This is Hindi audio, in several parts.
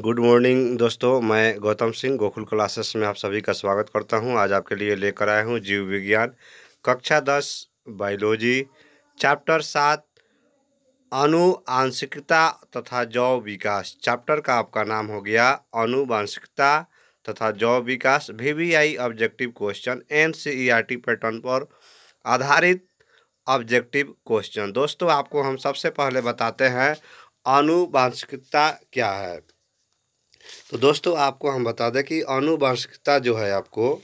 गुड मॉर्निंग दोस्तों मैं गौतम सिंह गोकुल क्लासेस में आप सभी का स्वागत करता हूं आज आपके लिए लेकर आया हूं जीव विज्ञान कक्षा दस बायोलॉजी चैप्टर सात अनुवांशिकता तथा जैव विकास चैप्टर का आपका नाम हो गया अनुवांशिकता तथा जैव विकास V V I objective question N C E R T pattern पर आधारित ऑब्जेक्टिव क्वेश्चन दोस्तों आपको हम सबसे पहले बताते हैं अनुवांशिकता क्या है तो दोस्तों आपको हम बता दें कि आनुवंशिकता जो है आपको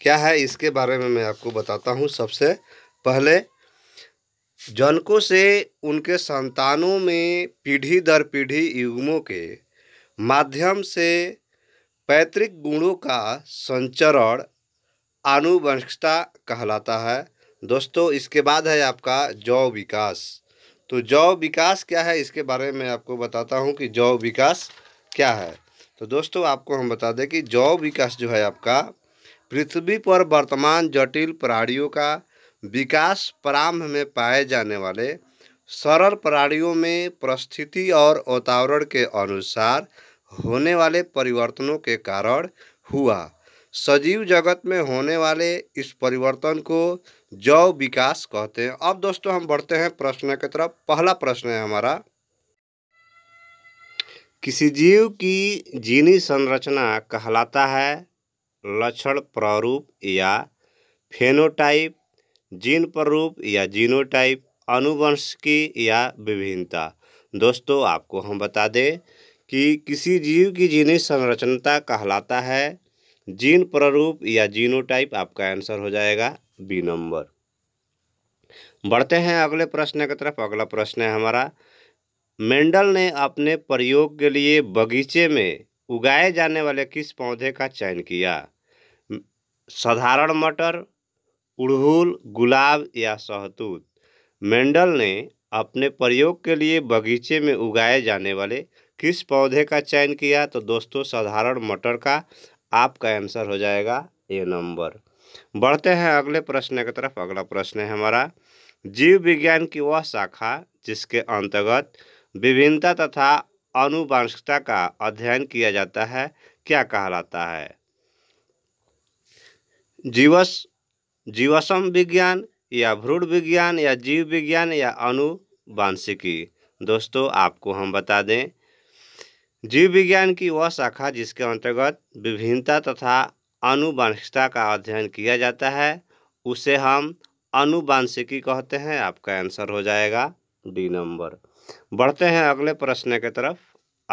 क्या है इसके बारे में मैं आपको बताता हूँ सबसे पहले जनकों से उनके संतानों में पीढ़ी दर पीढ़ी युग्मों के माध्यम से पैतृक गुणों का संचरण आनुवंशिकता कहलाता है दोस्तों इसके बाद है आपका जौ विकास तो जौ विकास क्या है इसके बारे में आपको बताता हूँ कि जौ विकास क्या है तो दोस्तों आपको हम बता दें कि जौ विकास जो है आपका पृथ्वी पर वर्तमान जटिल प्राणियों का विकास प्रारंभ में पाए जाने वाले सरल प्राणियों में परिस्थिति और वातावरण के अनुसार होने वाले परिवर्तनों के कारण हुआ सजीव जगत में होने वाले इस परिवर्तन को जौ विकास कहते हैं अब दोस्तों हम बढ़ते हैं प्रश्न की तरफ पहला प्रश्न है हमारा किसी जीव की जीनी संरचना कहलाता है लक्षण प्रारूप या फेनोटाइप जीन प्रारूप या जीनोटाइप की या विभिन्नता दोस्तों आपको हम बता दें कि किसी जीव की जीनी संरचना कहलाता है जीन प्रारूप या जीनोटाइप आपका आंसर हो जाएगा बी नंबर बढ़ते हैं अगले प्रश्न की तरफ अगला प्रश्न है हमारा मेंडल ने अपने प्रयोग के लिए बगीचे में उगाए जाने वाले किस पौधे का चयन किया साधारण मटर उड़हुल गुलाब या शहतूत मेंडल ने अपने प्रयोग के लिए बगीचे में उगाए जाने वाले किस पौधे का चयन किया तो दोस्तों साधारण मटर का आपका आंसर हो जाएगा ए नंबर बढ़ते हैं अगले प्रश्न की तरफ अगला प्रश्न है हमारा जीव विज्ञान की वह शाखा जिसके अंतर्गत विभिन्नता तथा अनुवांशिकता का अध्ययन किया जाता है क्या कहलाता है जीवस जीवसम विज्ञान या भ्रूण विज्ञान या जीव विज्ञान या अनुवांशिकी दोस्तों आपको हम बता दें जीव विज्ञान की वह शाखा जिसके अंतर्गत विभिन्नता तथा अनुवांशिकता का अध्ययन किया जाता है उसे हम अनुवांशिकी कहते हैं आपका आंसर हो जाएगा डी नंबर बढ़ते हैं अगले प्रश्न की तरफ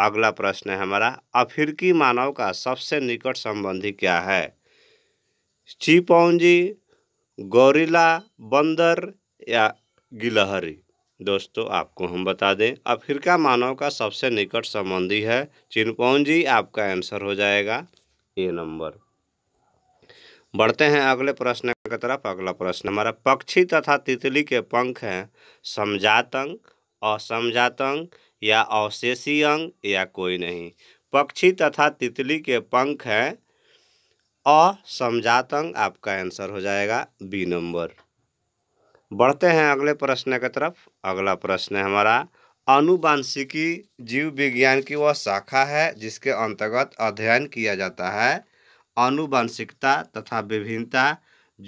अगला प्रश्न है हमारा अफ्रीकी मानव का सबसे निकट संबंधी क्या है चीपौजी गोरिला बंदर या गिलहरी दोस्तों आपको हम बता दें अफ्रीका मानव का सबसे निकट संबंधी है चिनपौजी आपका आंसर हो जाएगा ए नंबर बढ़ते हैं अगले प्रश्न की तरफ अगला प्रश्न हमारा पक्षी तथा तितली के पंख हैं समझातंक असमजात अंग या अवशेषी अंग या कोई नहीं पक्षी तथा तितली के पंख हैं असमजात अंग आपका आंसर हो जाएगा बी नंबर बढ़ते हैं अगले प्रश्न की तरफ अगला प्रश्न है हमारा अनुवांशिकी जीव विज्ञान की वह शाखा है जिसके अंतर्गत अध्ययन किया जाता है अनुवांशिकता तथा विभिन्नता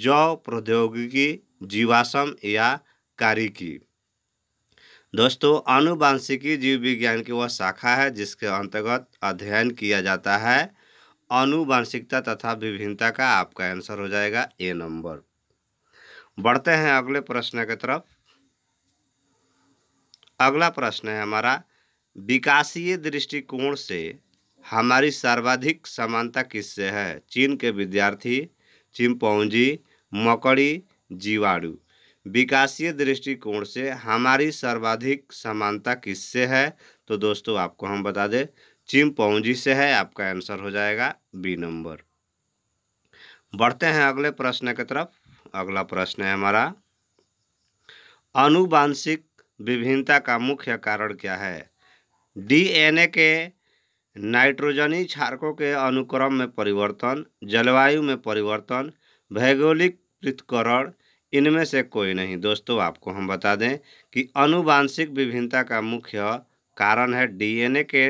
जौ प्रौद्योगिकी जीवाश्म या कारिकी दोस्तों आनुवांशिकी जीव विज्ञान की वह शाखा है जिसके अंतर्गत अध्ययन किया जाता है आनुवांशिकता तथा विभिन्नता का आपका आंसर हो जाएगा ए नंबर बढ़ते हैं अगले प्रश्न की तरफ अगला प्रश्न है हमारा विकासीय दृष्टिकोण से हमारी सर्वाधिक समानता किससे है चीन के विद्यार्थी चिंपौजी मकड़ी जीवाणु विकासीय दृष्टिकोण से हमारी सर्वाधिक समानता किससे है तो दोस्तों आपको हम बता दें चिम्पाउंजी से है आपका आंसर हो जाएगा बी नंबर बढ़ते हैं अगले प्रश्न की तरफ अगला प्रश्न है हमारा अनुवांशिक विभिन्नता का मुख्य कारण क्या है डीएनए के नाइट्रोजनी क्षारकों के अनुक्रम में परिवर्तन जलवायु में परिवर्तन भौगोलिक पृथकरण इनमें से कोई नहीं दोस्तों आपको हम बता दें कि अनुवांशिक विभिन्नता का मुख्य कारण है डीएनए के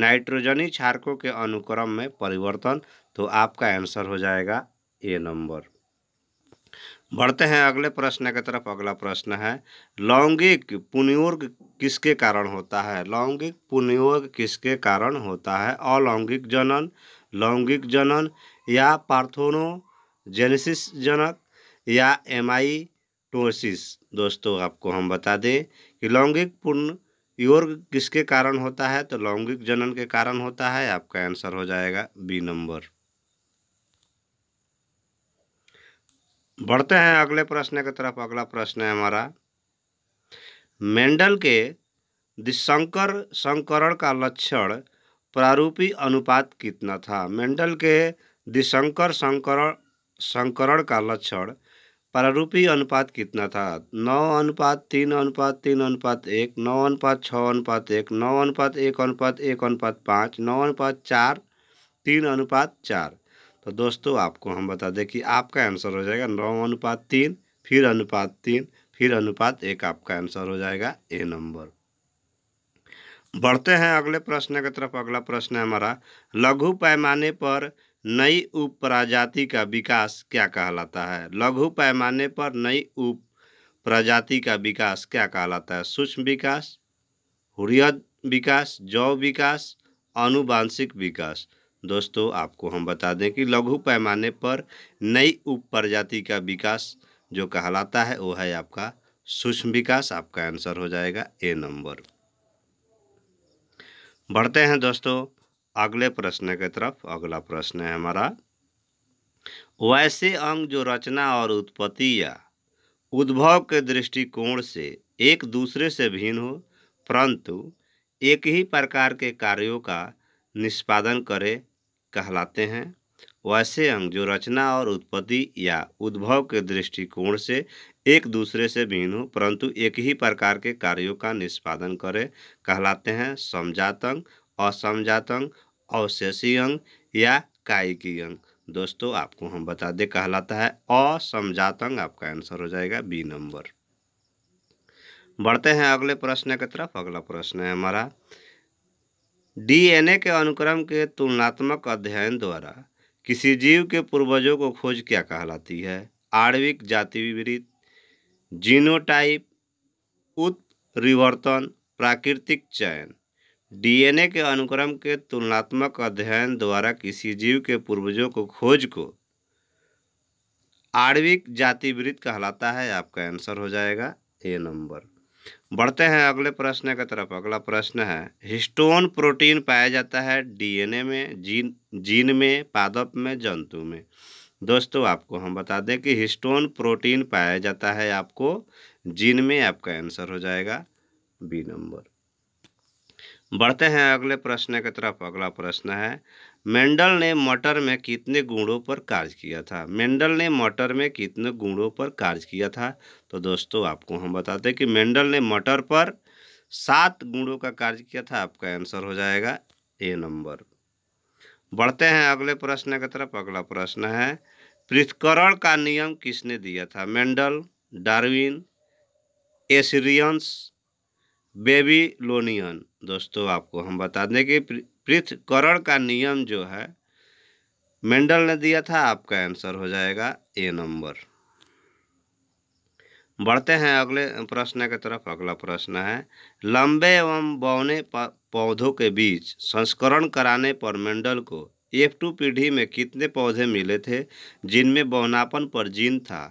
नाइट्रोजनी क्षारकों के अनुक्रम में परिवर्तन तो आपका आंसर हो जाएगा ए नंबर बढ़ते हैं अगले प्रश्न की तरफ अगला प्रश्न है लौंगिक पुनियोग किसके कारण होता है लौंगिक पुनियोग किसके कारण होता है अलौंगिक जनन लौंगिक जनन या पार्थोनोजेनेसिस जनक या एमाइटोसिस दोस्तों आपको हम बता दें कि लौंगिक पूर्ण योग किसके कारण होता है तो लौंगिक जनन के कारण होता है आपका आंसर हो जाएगा बी नंबर बढ़ते हैं अगले प्रश्न की तरफ अगला प्रश्न है हमारा मेंडल के दिशंकर संकरण का लक्षण प्रारूपी अनुपात कितना था मेंडल के दिशंकर संकरण संकरण का लक्षण प्रारूपी अनुपात कितना था नौ अनुपात तीन अनुपात तीन अनुपात एक नौ अनुपात छः अनुपात एक नौ अनुपात एक अनुपात एक अनुपात पाँच नौ अनुपात चार तीन अनुपात चार तो दोस्तों आपको हम बता दें कि आपका आंसर हो जाएगा नौ अनुपात तीन फिर अनुपात तीन फिर अनुपात एक आपका आंसर हो जाएगा ए नंबर बढ़ते हैं अगले प्रश्न की तरफ अगला प्रश्न है हमारा लघु पैमाने पर नई उप प्रजाति का विकास क्या कहलाता है लघु पैमाने पर नई उप प्रजाति का विकास क्या कहलाता है सूक्ष्म विकास हुरियत विकास जौ विकास अनुवांशिक विकास दोस्तों आपको हम बता दें कि लघु पैमाने पर नई उप प्रजाति का विकास जो कहलाता है वो है आपका सूक्ष्म विकास आपका आंसर हो जाएगा ए नंबर बढ़ते हैं दोस्तों अगले प्रश्न की तरफ अगला प्रश्न है हमारा वैसे अंग जो रचना और उत्पत्ति या उद्भव के दृष्टिकोण से एक दूसरे से भिन्न हो परंतु एक ही प्रकार के कार्यों का निष्पादन करे कहलाते हैं वैसे अंग जो रचना और उत्पत्ति या उद्भव के दृष्टिकोण से एक दूसरे से भिन्न हो परंतु एक ही प्रकार के कार्यों का निष्पादन करे कहलाते हैं समझात अंग असमजात अंग अवशेषी अंग या कायिकी अंग दोस्तों आपको हम बता दें कहलाता है असमजात अंग आपका आंसर हो जाएगा बी नंबर बढ़ते हैं अगले प्रश्न की तरफ अगला प्रश्न है हमारा डीएनए के अनुक्रम के तुलनात्मक अध्ययन द्वारा किसी जीव के पूर्वजों को खोज क्या कहलाती है आणविक जाति विपरीत जीनोटाइप उत्परिवर्तन प्राकृतिक चयन डीएनए के अनुक्रम के तुलनात्मक अध्ययन द्वारा किसी जीव के पूर्वजों को खोज को आणविक जातिवृत्त कहलाता है आपका आंसर हो जाएगा ए नंबर बढ़ते हैं अगले प्रश्न की तरफ अगला प्रश्न है हिस्टोन प्रोटीन पाया जाता है डीएनए में जीन जीन में पादप में जंतु में दोस्तों आपको हम बता दें कि हिस्टोन प्रोटीन पाया जाता है आपको जीन में आपका आंसर हो जाएगा बी नंबर बढ़ते हैं अगले प्रश्न की तरफ अगला प्रश्न है मेंडल ने मटर में कितने गुणों पर कार्य किया था मेंडल ने मटर में कितने गुणों पर कार्य किया था तो दोस्तों आपको हम बताते हैं कि मेंडल ने मटर पर सात गुणों का कार्य किया था आपका आंसर हो जाएगा ए नंबर बढ़ते हैं अगले प्रश्न की तरफ अगला प्रश्न है पृथकरण का नियम किसने दिया था मेंडल डार्विन बेबी बेबीलोनियन दोस्तों आपको हम बता दें कि पृथकरण का नियम जो है मेंडल ने दिया था आपका आंसर हो जाएगा ए नंबर बढ़ते हैं अगले प्रश्न की तरफ अगला प्रश्न है लंबे एवं बौने पौधों के बीच संस्करण कराने पर मेंडल को एफ टू पीढ़ी में कितने पौधे मिले थे जिनमें बौनापन पर जीन था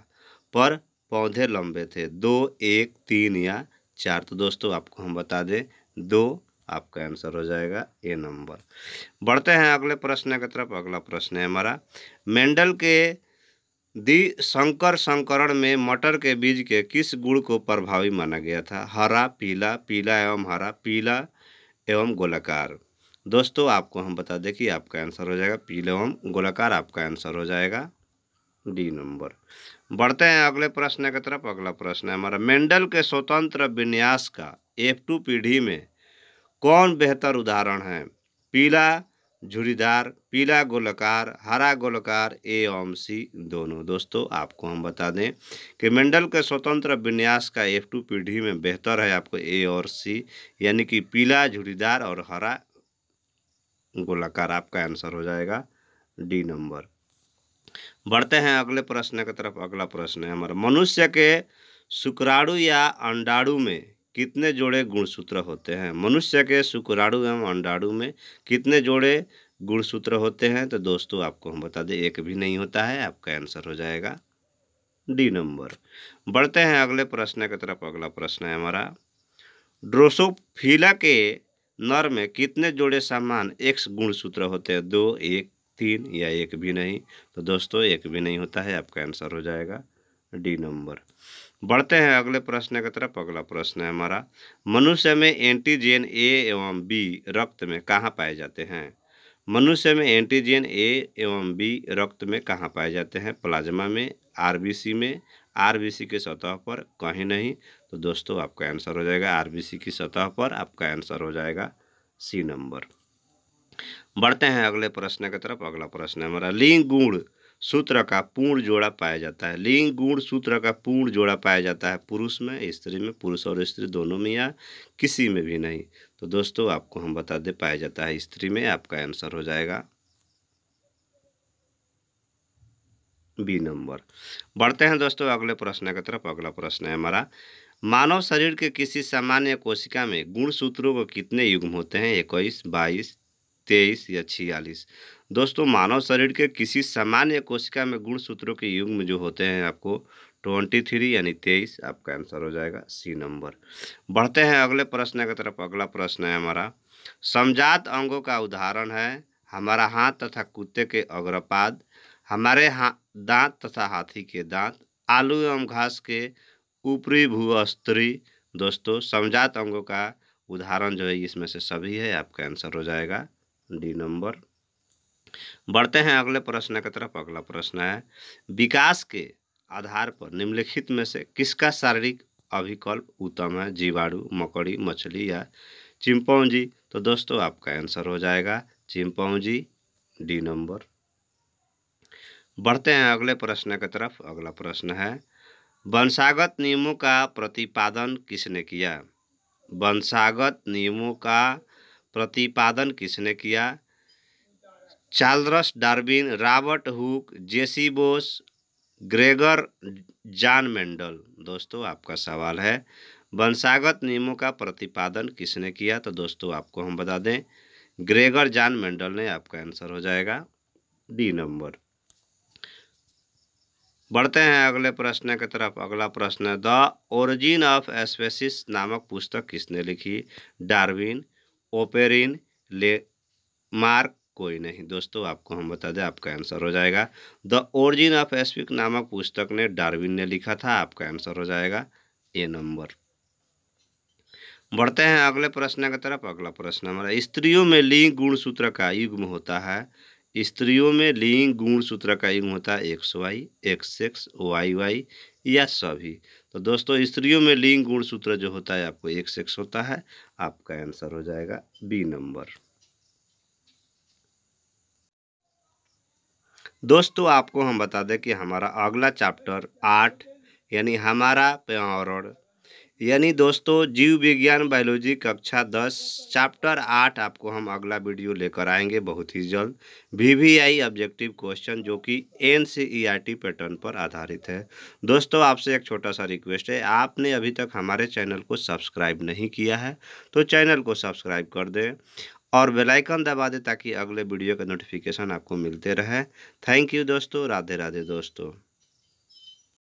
पर पौधे लंबे थे दो एक तीन या चार तो दोस्तों आपको हम बता दें दो आपका आंसर हो जाएगा ए नंबर बढ़ते हैं अगले प्रश्न की तरफ अगला प्रश्न है हमारा मेंडल के दी संकर संकरण में मटर के बीज के किस गुण को प्रभावी माना गया था हरा पीला पीला एवं हरा पीला एवं गोलाकार दोस्तों आपको हम बता दें कि आपका आंसर हो जाएगा पीला एवं गोलाकार आपका आंसर हो जाएगा डी नंबर बढ़ते हैं अगले प्रश्न की तरफ अगला प्रश्न है हमारा मेंडल के स्वतंत्र विन्यास का एफ टू पीढ़ी में कौन बेहतर उदाहरण है पीला झुड़ीदार पीला गोलकार हरा गोलकार ए ओम सी दोनों दोस्तों आपको हम बता दें कि मेंडल के स्वतंत्र विन्यास का एफ टू पीढ़ी में बेहतर है आपको ए और सी यानी कि पीला झुड़ीदार और हरा गोलाकार आपका आंसर हो जाएगा डी नंबर बढ़ते हैं अगले प्रश्न की तरफ अगला प्रश्न है हमारा मनुष्य के शुक्राणु या अंडाणु में कितने जोड़े गुणसूत्र होते हैं मनुष्य के शुक्राणु एवं अंडाणु में कितने जोड़े गुणसूत्र होते हैं तो दोस्तों आपको हम बता दें एक भी नहीं होता है आपका आंसर हो जाएगा डी नंबर बढ़ते हैं अगले प्रश्न की तरफ अगला प्रश्न है हमारा ड्रोसोफिला के नर में कितने जोड़े सामान एक्स गुणसूत्र होते हैं दो एक तीन या एक भी नहीं तो दोस्तों एक भी नहीं होता है आपका आंसर हो जाएगा डी नंबर बढ़ते हैं अगले प्रश्न की तरफ अगला प्रश्न है हमारा मनुष्य में एंटीजन ए एवं बी रक्त में कहाँ पाए जाते हैं मनुष्य में एंटीजन ए एवं बी रक्त में कहाँ पाए जाते हैं प्लाज्मा में आरबीसी में आरबीसी के सतह पर कहीं नहीं तो दोस्तों आपका आंसर हो जाएगा आरबीसी की सतह पर आपका आंसर हो जाएगा सी नंबर बढ़ते हैं अगले प्रश्न की तरफ अगला प्रश्न हमारा लिंग गुण सूत्र का पूर्ण जोड़ा पाया जाता है लिंग गुण सूत्र का पूर्ण जोड़ा पाया जाता है पुरुष में स्त्री में पुरुष और स्त्री दोनों में या किसी में भी नहीं तो दोस्तों आपको हम बता दें पाया जाता है स्त्री में आपका आंसर हो जाएगा बी नंबर बढ़ते हैं दोस्तों अगले प्रश्न की तरफ अगला प्रश्न है हमारा मानव शरीर के किसी सामान्य कोशिका में गुण सूत्रों को कितने युग्म होते हैं इक्कीस बाईस तेईस या छियालीस दोस्तों मानव शरीर के किसी सामान्य कोशिका में गुण सूत्रों के युग में जो होते हैं आपको ट्वेंटी थ्री यानी तेईस आपका आंसर हो जाएगा सी नंबर बढ़ते हैं अगले प्रश्न की तरफ अगला प्रश्न है हमारा समझात अंगों का उदाहरण है हमारा हाथ तथा कुत्ते के अग्रपाद हमारे हाँ दांत तथा हाथी के दांत आलू एवं घास के ऊपरी भूअस्त्री दोस्तों समझात अंगों का उदाहरण जो है इसमें से सभी है आपका आंसर हो जाएगा डी नंबर बढ़ते हैं अगले प्रश्न की तरफ अगला प्रश्न है विकास के आधार पर निम्नलिखित में से किसका शारीरिक अभिकल्प उत्तम है जीवाणु मकड़ी मछली या चिंपाउजी तो दोस्तों आपका आंसर हो जाएगा चिंपाउजी डी नंबर बढ़ते हैं अगले प्रश्न की तरफ अगला प्रश्न है वंशागत नियमों का प्रतिपादन किसने किया वंशागत नियमों का प्रतिपादन किसने किया Charles Darwin Robert Hooke JC Bose Gregor John Mendel दोस्तों आपका सवाल है वंशागत नियमों का प्रतिपादन किसने किया तो दोस्तों आपको हम बता दें ग्रेगर जॉन मेंडल ने आपका आंसर हो जाएगा डी नंबर बढ़ते हैं अगले प्रश्न की तरफ अगला प्रश्न द ओरिजिन ऑफ स्पेसिस नामक पुस्तक किसने लिखी डार्विन ओपेरिन ले मार्क कोई नहीं दोस्तों आपको हम बता दें आपका आंसर हो जाएगा द ओरिजिन ऑफ एस्पिक नामक पुस्तक ने डार्विन ने लिखा था आपका आंसर हो जाएगा ए नंबर बढ़ते हैं अगले प्रश्न की तरफ अगला प्रश्न हमारा स्त्रियों में लिंग गुण सूत्र का युग्म होता है स्त्रियों में लिंग गुण सूत्र का युग्म होता है X Y X X Y Y या सभी तो दोस्तों स्त्रियों में लिंग गुण सूत्र जो होता है आपको एक सेक्स होता है आपका आंसर हो जाएगा बी नंबर दोस्तों आपको हम बता दें कि हमारा अगला चैप्टर आठ यानी हमारा पर्यावरण यानी दोस्तों जीव विज्ञान बायोलॉजी कक्षा दस चैप्टर आठ आपको हम अगला वीडियो लेकर आएंगे बहुत ही जल्द V V I objective question जो कि N C E R T pattern पर आधारित है दोस्तों आपसे एक छोटा सा रिक्वेस्ट है आपने अभी तक हमारे चैनल को सब्सक्राइब नहीं किया है तो चैनल को सब्सक्राइब कर दें और बेल आइकन दबा दें ताकि अगले वीडियो का नोटिफिकेशन आपको मिलते रहे थैंक यू दोस्तों राधे राधे दोस्तों